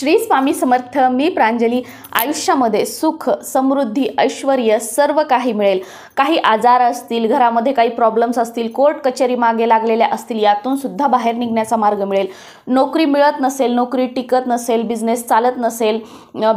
श्री स्वामी समर्थ मी प्रांजली आयुष्यामध्ये सुख समृद्धी ऐश्वर सर्व काही मिळेल काही आजार असतील घरामध्ये काही प्रॉब्लेम्स असतील कोर्ट कचेरी मागे लागलेल्या असतील यातून सुद्धा बाहेर निघण्याचा मार्ग मिळेल नोकरी मिळत नसेल नोकरी टिकत नसेल बिझनेस चालत नसेल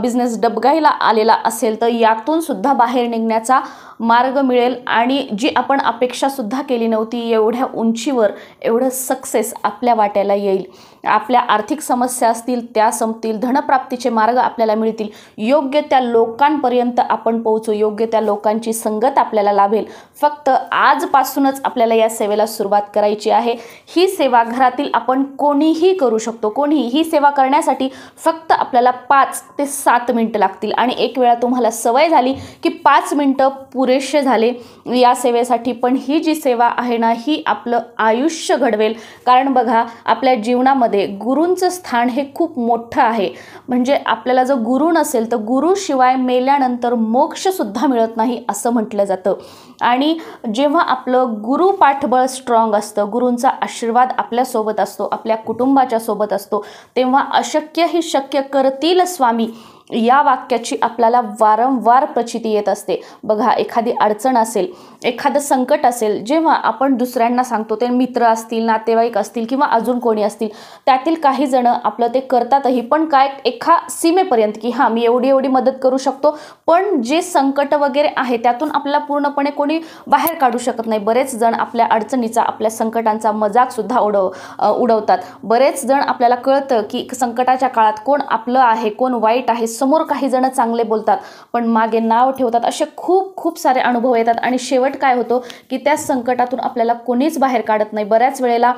बिझनेस डबगायला आलेला असेल तर यातून सुद्धा बाहेर निघण्याचा मार्ग मिळेल आणि जी आपण अपेक्षासुद्धा केली नव्हती एवढ्या उंचीवर एवढं सक्सेस आपल्या वाट्याला येईल आपल्या आर्थिक समस्या असतील त्या संपतील धनप्राप्तीचे मार्ग आपल्याला मिळतील योग्य त्या लोकांपर्यंत आपण पोहोचू योग्य त्या लोकांची संगत आपल्याला लाभेल फक्त आजपासूनच आपल्याला या सेवेला सुरुवात करायची आहे ही सेवा घरातील आपण कोणीही करू शकतो कोणीही ही सेवा करण्यासाठी फक्त आपल्याला पाच ते सात मिनटं लागतील आणि एक वेळा तुम्हाला सवय झाली की पाच मिनटं पुरेसे झाले या सेवेसाठी पण ही जी सेवा आहे ना ही आपलं आयुष्य घडवेल कारण बघा आपल्या जीवनामध्ये आयुष्यामध्ये गुरुंचं स्थान हे खूप मोठं आहे म्हणजे आपल्याला जर गुरु नसेल तर गुरुशिवाय मेल्यानंतर मोक्षसुद्धा मिळत नाही असं म्हटलं जातं आणि जेव्हा आपलं गुरु पाठबळ स्ट्रॉंग असतं गुरूंचा आशीर्वाद आपल्यासोबत असतो आपल्या कुटुंबाच्या सोबत असतो तेव्हा अशक्य ही शक्य करतील स्वामी या वाक्याची आपल्याला वारंवार प्रचिती येत असते बघा एखादी अडचण असेल एखादं संकट असेल जेव्हा आपण दुसऱ्यांना सांगतो ते मित्र असतील नातेवाईक असतील किंवा अजून कोणी असतील त्यातील काही जण आपलं ते करतातही पण काय एका सीमेपर्यंत की हां मी एवढी एवढी मदत करू शकतो पण जे संकट वगैरे आहे त्यातून आपल्याला पूर्णपणे कोणी बाहेर काढू शकत नाही बरेच जण आपल्या अडचणीचा आपल्या संकटांचा मजाकसुद्धा उडव उडवतात बरेच जण आपल्याला कळतं की संकटाच्या काळात कोण आपलं आहे कोण वाईट आहे समोर काही जण चांगले बोलतात पण मागे नाव ठेवतात असे खूप खूप सारे अनुभव येतात आणि शेवट काय होतो की त्या संकटातून आपल्याला कोणीच बाहेर काढत नाही बऱ्याच वेळेला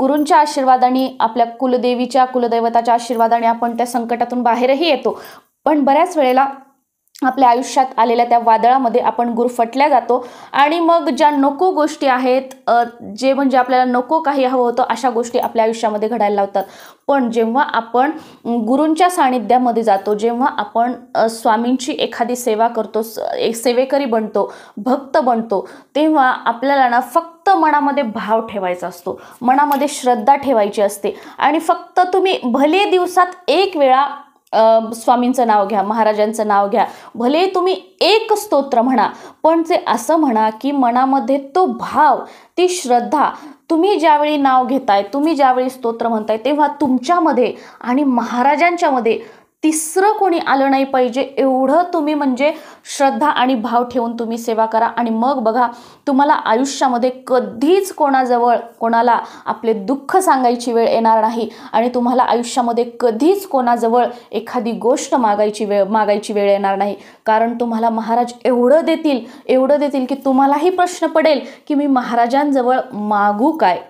गुरूंच्या आशीर्वादाने आपल्या कुलदेवीच्या कुलदैवताच्या आशीर्वादाने आपण त्या संकटातून बाहेरही येतो पण बऱ्याच वेळेला आपल्या आयुष्यात आलेल्या त्या वादळामध्ये आपण गुरफटल्या जातो आणि मग ज्या नको गोष्टी आहेत जे म्हणजे आपल्याला नको काही हवं होतं अशा गोष्टी आपल्या आयुष्यामध्ये घडायला लावतात पण जेव्हा आपण गुरूंच्या सानिध्यामध्ये जातो जेव्हा आपण स्वामींची एखादी सेवा करतो एक सेवेकरी बनतो भक्त बनतो तेव्हा आपल्याला ना फक्त मनामध्ये भाव ठेवायचा असतो मनामध्ये श्रद्धा ठेवायची असते आणि फक्त तुम्ही भले दिवसात एक वेळा स्वामींचं नाव घ्या महाराजांचं नाव घ्या भले तुम्ही एक स्तोत्र म्हणा पण ते असं म्हणा की मनामध्ये तो भाव ती श्रद्धा तुम्ही ज्यावेळी नाव घेताय तुम्ही ज्यावेळी स्तोत्र म्हणताय तेव्हा तुमच्यामध्ये आणि महाराजांच्यामध्ये तिसरं कोणी आलं नाही पाहिजे एवढं तुम्ही म्हणजे श्रद्धा आणि भाव ठेवून तुम्ही सेवा करा आणि मग बघा तुम्हाला आयुष्यामध्ये कधीच कोणाजवळ कोणाला आपले दुःख सांगायची वेळ येणार नाही आणि तुम्हाला आयुष्यामध्ये कधीच कोणाजवळ एखादी गोष्ट मागायची वेळ मागायची वेळ येणार नाही कारण तुम्हाला महाराज एवढं देतील एवढं देतील की तुम्हालाही प्रश्न पडेल की मी महाराजांजवळ मागू काय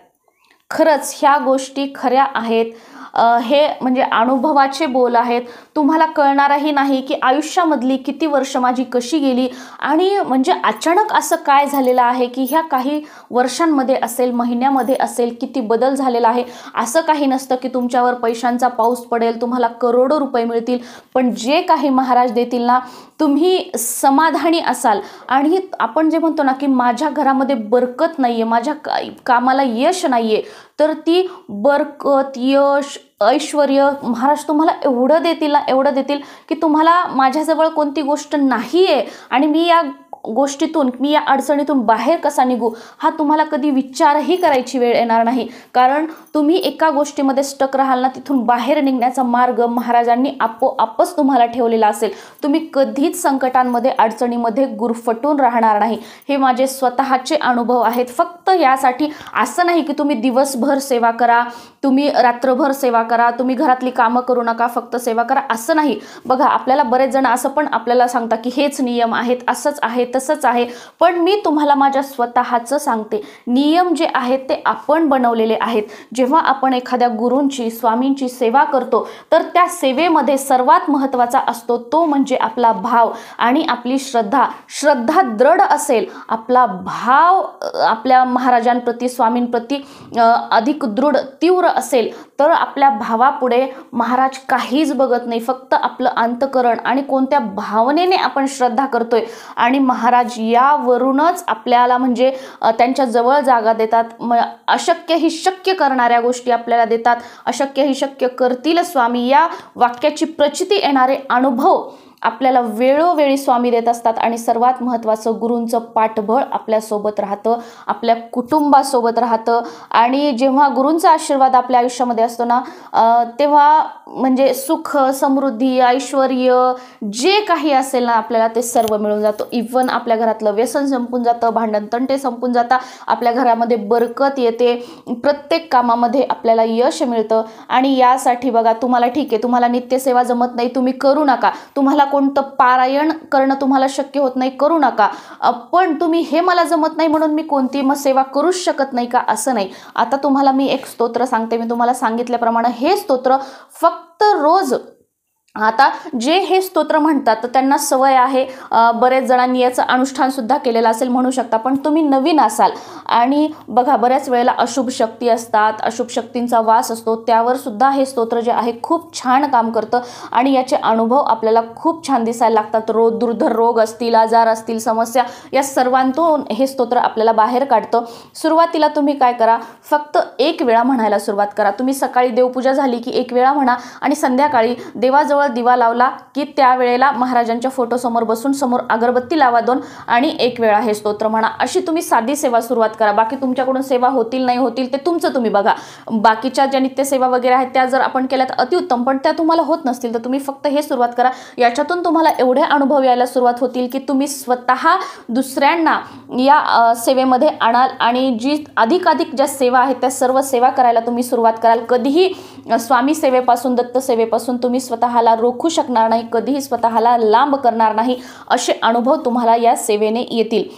खरंच ह्या गोष्टी खऱ्या आहेत हे म्हणजे अनुभवाचे बोल आहेत तुम्हाला कळणारही नाही की आयुष्यामधली किती वर्ष माझी कशी गेली आणि म्हणजे अचानक असं काय झालेलं आहे की ह्या काही वर्षांमध्ये असेल महिन्यामध्ये असेल किती बदल झालेला आहे असं काही नसतं की तुमच्यावर पैशांचा पाऊस पडेल तुम्हाला करोडो रुपये मिळतील पण जे काही महाराज देतील ना तुम्ही समाधानी असाल आणि आपण जे म्हणतो ना की माझ्या घरामध्ये बरकत नाही आहे माझ्या कामाला यश नाही आहे तर ती बरकत यश ऐश्वर महाराज तुम्हाला एवढं देतील एवढं देतील की तुम्हाला माझ्याजवळ कोणती गोष्ट नाही आहे आणि मी या गोष्टीतून मी या अडचणीतून बाहेर कसा निघू हा तुम्हाला कधी विचारही करायची वेळ येणार नाही कारण तुम्ही एका गोष्टीमध्ये स्टक राहाल ना तिथून बाहेर निघण्याचा मार्ग महाराजांनी आपोआपच तुम्हाला ठेवलेला असेल तुम्ही कधीच संकटांमध्ये अडचणीमध्ये गुरफटून राहणार नाही हे माझे स्वतःचे अनुभव आहेत फक्त यासाठी असं नाही की तुम्ही दिवसभर सेवा करा तुम्ही रात्रभर सेवा करा तुम्ही घरातली कामं करू नका फक्त सेवा करा असं नाही बघा आपल्याला बरेच जण असं पण आपल्याला सांगता की हेच नियम आहेत असंच आहेत तसंच आहे पण मी तुम्हाला माझ्या स्वतःच सांगते नियम जे आहेत ते आपण बनवलेले आहेत जेव्हा आपण एखाद्या गुरूंची स्वामींची सेवा करतो तर त्या सेवेमध्ये सर्वात महत्त्वाचा असतो तो म्हणजे आपला भाव आणि आपली श्रद्धा श्रद्धा दृढ असेल आपला भाव आपल्या महाराजांप्रती स्वामींप्रती अधिक दृढ तीव्र असेल तर आपल्या भावापुढे महाराज काहीच बघत नाही फक्त आपलं अंतकरण आणि कोणत्या भावनेने आपण श्रद्धा करतोय आणि महाराज यावरूनच आपल्याला म्हणजे त्यांच्या जवळ जागा देतात म अशक्य ही शक्य करणाऱ्या गोष्टी आपल्याला देतात अशक्य ही शक्य करतील स्वामी या वाक्याची प्रचिती येणारे अनुभव आपल्याला वेळोवेळी स्वामी देत असतात आणि सर्वात महत्त्वाचं गुरूंचं पाठबळ आपल्यासोबत राहतं आपल्या कुटुंबासोबत राहतं आणि जेव्हा गुरूंचा आशीर्वाद आपल्या आयुष्यामध्ये असतो ना तेव्हा म्हणजे सुख समृद्धी ऐश्वर जे काही असेल ना आपल्याला ते सर्व मिळून जातं इवन आपल्या घरातलं व्यसन संपून जातं भांडण तंटे संपून जातात आपल्या घरामध्ये बरकत येते प्रत्येक कामामध्ये आपल्याला यश मिळतं आणि यासाठी बघा तुम्हाला ठीक आहे तुम्हाला नित्यसेवा जमत नाही तुम्ही करू नका तुम्हाला कोणतं पारायण करणं तुम्हाला शक्य होत नाही करू नका पण तुम्ही हे मला जमत नाही म्हणून मी कोणती मग सेवा करूच शकत नाही का असं नाही आता तुम्हाला मी एक स्तोत्र सांगते मी तुम्हाला सांगितल्याप्रमाणे हे स्तोत्र फक्त रोज आता जे हे स्तोत्र म्हणतात तर त्यांना सवय आहे बऱ्याच जणांनी याचं अनुष्ठानसुद्धा केलेलं असेल म्हणू शकता पण तुम्ही नवीन असाल आणि बघा बऱ्याच वेळेला अशुभ शक्ती असतात अशुभ शक्तींचा वास असतो त्यावर सुद्धा हे स्तोत्र जे आहे खूप छान काम करतं आणि याचे अनुभव आपल्याला खूप छान दिसायला लागतात रोग दुर्धर रोग असतील आजार असतील समस्या या सर्वांतून हे स्तोत्र आपल्याला बाहेर काढतं सुरुवातीला तुम्ही काय करा फक्त एक वेळा म्हणायला सुरुवात करा तुम्ही सकाळी देवपूजा झाली की एक वेळा म्हणा आणि संध्याकाळी देवाजवळ दिवा लावला की त्यावेळेला महाराजांच्या फोटो समोर बसून समोर अगरबत्ती लावा दोन आणि एक वेळा हे स्तोत्र म्हणा अशी तुम्ही साधी सेवा सुरुवात करा बाकी तुमच्याकडून सेवा होतील नाही होतील ते तुमचं तुम्ही बघा बाकीच्या ज्या सेवा वगैरे आहेत त्या जर आपण केल्या तर अतिउत्तम पण त्या तुम्हाला होत नसतील तर तुम्ही फक्त हे सुरुवात करा याच्यातून तुम्हाला एवढे अनुभव यायला सुरुवात होतील की तुम्ही स्वतः दुसऱ्यांना या सेवेमध्ये आणाल आणि जी अधिकाधिक ज्या सेवा आहेत त्या सर्व सेवा करायला तुम्ही सुरुवात कराल कधीही स्वामी सेवेपासून दत्त सेवेपासून तुम्ही स्वतःला स्वतःला रोखू शकणार नाही कधीही स्वतःला लांब करणार नाही असे अनुभव तुम्हाला या सेवेने येतील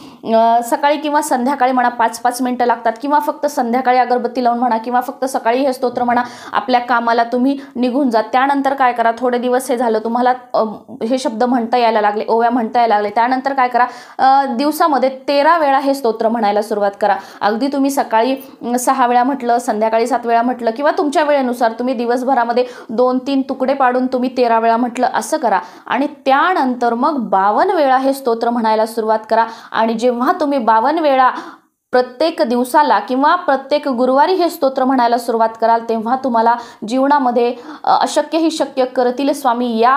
सकाळी किंवा संध्याकाळी म्हणा पाच पाच मिनटं लागतात किंवा फक्त संध्याकाळी अगरबत्ती लावून म्हणा किंवा फक्त सकाळी हे स्तोत्र म्हणा आपल्या कामाला तुम्ही निघून जा त्यानंतर काय करा थोडे दिवस हे झालं तुम्हाला हे शब्द म्हणता यायला लागले ओव्या म्हणता यायला लागले त्यानंतर काय करा दिवसामध्ये तेरा वेळा हे स्तोत्र म्हणायला सुरुवात करा अगदी तुम्ही सकाळी सहा वेळा म्हटलं संध्याकाळी सात वेळा म्हटलं किंवा तुमच्या वेळेनुसार तुम्ही दिवसभरामध्ये दोन तीन तुकडे पाडून तुम्ही तेरा वेळा म्हटलं असं करा आणि त्यानंतर मग बावन्न वेळा हे स्तोत्र म्हणायला सुरुवात करा आणि जे जेव्हा तुम्ही बावन वेळा प्रत्येक दिवसाला किंवा प्रत्येक गुरुवारी हे स्तोत्र म्हणायला सुरुवात कराल तेव्हा तुम्हाला जीवनामध्ये अशक्य ही शक्य करतील स्वामी या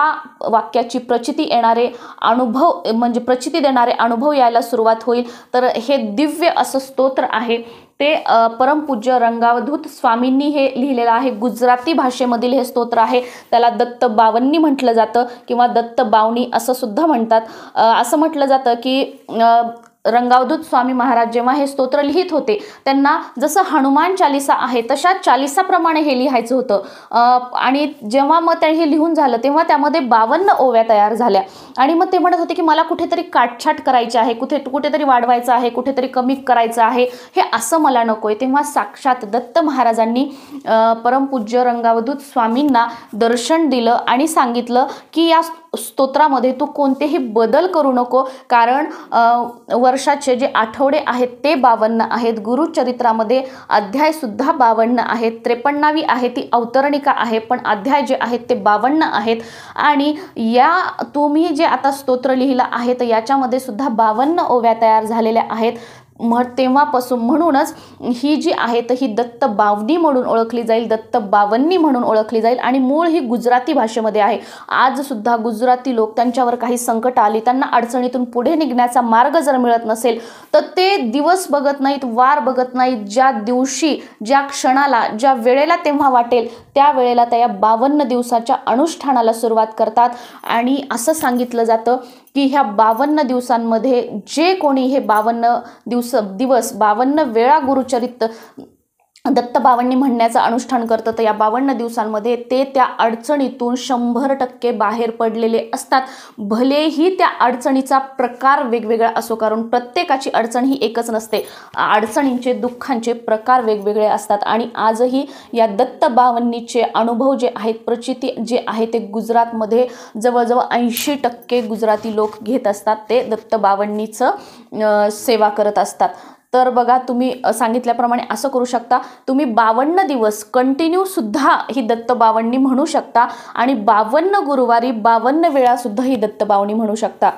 वाक्याची प्रचिती येणारे अनुभव म्हणजे प्रचिती देणारे अनुभव यायला सुरुवात होईल तर हे दिव्य असं स्तोत्र आहे ते परमपूज्य रंगावधूत स्वामींनी हे लिहिलेलं आहे गुजराती भाषेमधील हे स्तोत्र आहे त्याला दत्त बावन्नी म्हटलं जातं किंवा दत्त बावनी असं सुद्धा म्हणतात असं म्हटलं जातं की रंगावदूत स्वामी महाराज जेव्हा हे स्तोत्र लिहित होते त्यांना जसं हनुमान चालिसा आहे तशा चालिसाप्रमाणे हे लिहायचं होतं आणि जेव्हा मग त्या हे लिहून झालं तेव्हा त्यामध्ये बावन्न ओव्या तयार झाल्या आणि मग ते म्हणत होते की मला कुठेतरी काटछाट करायची आहे कुठे कुठेतरी वाढवायचं आहे कुठेतरी कमी करायचं आहे हे असं मला नको आहे तेव्हा साक्षात दत्त महाराजांनी परमपूज्य रंगावधूत स्वामींना दर्शन दिलं आणि सांगितलं की या स्तोत्रामध्ये तू कोणतेही बदल करू नको कारण वर्षाचे जे आठवडे आहेत ते बावन्न आहेत गुरुचरित्रामध्ये अध्यायसुद्धा बावन्न आहेत त्रेपन्नावी आहे ती अवतरणिका आहे पण अध्याय जे आहेत ते बावन्न आहेत आणि या तुम्ही जे आता स्तोत्र लिहिलं आहे तर याच्यामध्ये सुद्धा बावन्न ओव्या तयार झालेल्या आहेत मग तेव्हापासून म्हणूनच ही जी आहे तर ही दत्त बावनी म्हणून ओळखली जाईल दत्त बावन्नी म्हणून ओळखली जाईल आणि मूळ ही गुजराती भाषेमध्ये आहे आजसुद्धा गुजराती लोक त्यांच्यावर काही संकट आली त्यांना अडचणीतून पुढे निघण्याचा मार्ग जर मिळत नसेल तर ते दिवस बघत नाहीत वार बघत नाहीत ज्या दिवशी ज्या क्षणाला ज्या वेळेला तेव्हा वाटेल त्या वेळेला त्या या बावन्न दिवसाच्या अनुष्ठानाला सुरुवात करतात आणि असं सांगितलं जातं की ह्या बावन्न दिवसांमध्ये जे कोणी हे बावन्न दिवस दिवस बावन्न वेळा गुरुचरित्र दत्त बावन्नी म्हणण्याचं अनुष्ठान करतं तर या बावन्न दिवसांमध्ये ते त्या अडचणीतून शंभर टक्के बाहेर पडलेले असतात भलेही त्या अडचणीचा प्रकार वेगवेगळा असो कारण प्रत्येकाची अडचण ही एकच नसते अडचणींचे दुःखांचे प्रकार वेगवेगळे असतात आणि आजही या दत्त बावन्नीचे अनुभव जे आहेत प्रचिती जे आहे ते गुजरातमध्ये जवळजवळ ऐंशी टक्के गुजराती लोक घेत असतात ते दत्त बावन्नीचं सेवा करत असतात तर बघा तुम्ही सांगितल्याप्रमाणे असं करू शकता तुम्ही बावन्न दिवस कंटिन्यू सुद्धा ही दत्तबावणी म्हणू शकता आणि बावन्न गुरुवारी बावन्न वेळासुद्धा ही दत्तबावणी म्हणू शकता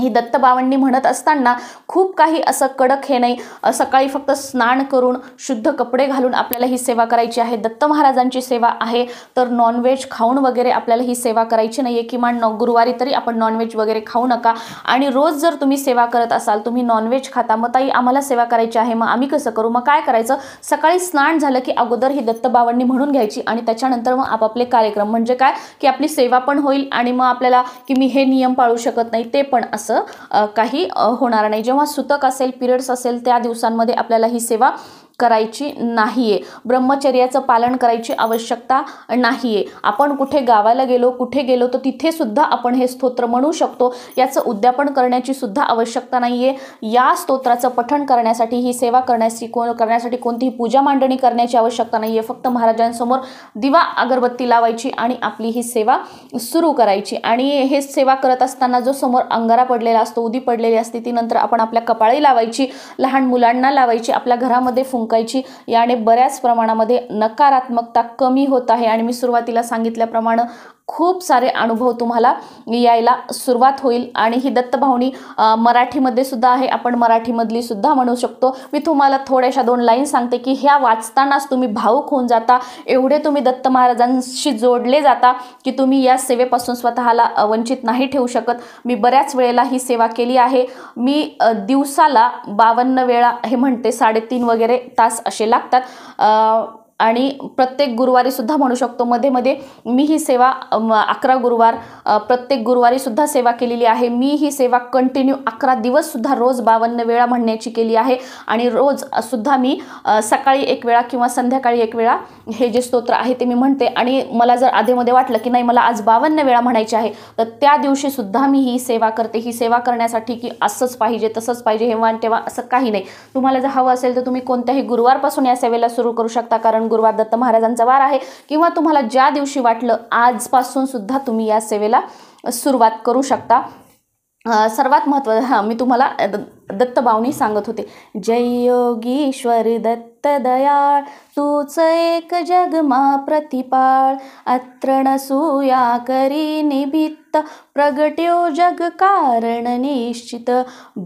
ही दत्तबावांनी म्हणत असताना खूप काही असं कडक हे नाही सकाळी फक्त स्नान करून शुद्ध कपडे घालून आपल्याला ही सेवा करायची आहे दत्त महाराजांची सेवा आहे तर नॉनव्हेज खाऊन वगैरे आपल्याला ही सेवा करायची नाही आहे किमान गुरुवारी तरी आपण नॉनव्हेज वगैरे खाऊ नका आणि रोज जर तुम्ही सेवा करत असाल तुम्ही नॉनव्हेज खाता मग ताई आम्हाला सेवा करायची आहे मग आम्ही कसं करू मग काय करायचं सकाळी स्नान झालं की अगोदर ही दत्तबावांनी म्हणून घ्यायची आणि त्याच्यानंतर मग आपापले कार्यक्रम म्हणजे काय की आपली सेवा पण होईल आणि मग आपल्याला की मी हे नियम पाळू शकत नाही ते पण असं असं काही होणार नाही जेव्हा सुतक असेल पिरियड्स असेल त्या दिवसांमध्ये आपल्याला ही सेवा करायची नाही आहे ब्रह्मचर्याचं पालन करायची आवश्यकता नाही आहे आपण कुठे गावाला गेलो कुठे गेलो तर तिथेसुद्धा आपण हे स्तोत्र म्हणू शकतो याचं उद्यापन करण्याची सुद्धा आवश्यकता नाही आहे या स्तोत्राचं पठण करण्यासाठी ही सेवा करण्याची कोण करण्यासाठी कोणतीही पूजा मांडणी करण्याची आवश्यकता नाही आहे फक्त महाराजांसमोर दिवा अगरबत्ती लावायची आणि आपली ही सेवा सुरू करायची आणि हे सेवा करत असताना जो समोर अंगारा पडलेला असतो उदी पडलेली असते ती नंतर आपण आपल्या कपाळी लावायची लहान मुलांना लावायची आपल्या घरामध्ये फुंक थुंकायची याने बऱ्याच प्रमाणामध्ये नकारात्मकता कमी होत आहे आणि मी सुरुवातीला सांगितल्याप्रमाणे खूप सारे अनुभव तुम्हाला यायला सुरुवात होईल आणि ही दत्तभावनी मराठीमध्ये सुद्धा आहे आपण मराठीमधली सुद्धा म्हणू शकतो मी तुम्हाला थोड्याशा दोन लाईन सांगते की ह्या वाचतानाच तुम्ही भावूक होऊन जाता एवढे तुम्ही दत्त महाराजांशी जोडले जाता की तुम्ही या सेवेपासून स्वतःला वंचित नाही ठेवू शकत मी बऱ्याच वेळेला ही सेवा केली आहे मी दिवसाला बावन्न वेळा हे म्हणते साडेतीन वगैरे तास असे लागतात आणि प्रत्येक गुरुवारी सुद्धा म्हणू शकतो मध्ये मध्ये मी ही सेवा अकरा गुरुवार प्रत्येक गुरुवारी सुद्धा सेवा केलेली आहे मी ही सेवा कंटिन्यू अकरा दिवस सुद्धा रोज बावन्न वेळा म्हणण्याची केली आहे आणि रोज सुद्धा मी सकाळी एक वेळा किंवा संध्याकाळी एक वेळा हे जे स्तोत्र आहे ते मी म्हणते आणि मला जर आधेमध्ये वाटलं की नाही मला आज बावन्न वेळा म्हणायचे आहे तर त्या दिवशी सुद्धा मी ही सेवा करते ही सेवा करण्यासाठी की असंच पाहिजे तसंच पाहिजे हे वान तेव्हा असं काही नाही तुम्हाला जर हवं असेल तर तुम्ही कोणत्याही गुरुवारपासून या सेवेला सुरू करू शकता कारण गुरुवार दत्त महाराजांचा वार आहे किंवा तुम्हाला ज्या दिवशी वाटलं आजपासून सुद्धा तुम्ही या सेवेला सुरुवात करू शकता सर्वात महत्त्वाचं हां मी तुम्हाला बावनी सांगत होते जय योगीश्वर दत्त दयाळ तूच एक जगमा प्रतिपाळ अत्रण करी निभित प्रगट्यो कारण निश्चित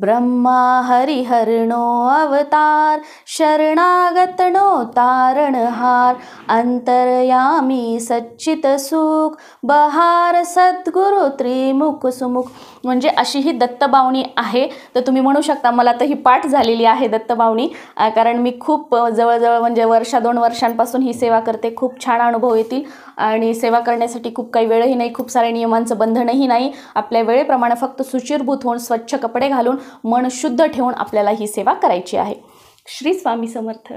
ब्रह्मा हरिहरणो अवतार शरणागतनो हार अंतरयामी सच्चित सुख बहार सद्गुरु त्रिमुख सुमुख म्हणजे अशी ही दत्तबावणी आहे तर तुम्ही म्हणू शकता मला तर ही पाठ झालेली आहे दत्तबावणी कारण मी खूप जवळजवळ म्हणजे वर्षा दोन वर्षांपासून ही सेवा करते खूप छान अनुभव येतील आणि सेवा करण्यासाठी खूप काही वेळही नाही खूप सारे नियमांचं बंधन धनही नाही आपल्या वेळेप्रमाणे फक्त सुचिरभूत होऊन स्वच्छ कपडे घालून मन शुद्ध ठेवून आपल्याला ही सेवा करायची आहे श्री स्वामी समर्थ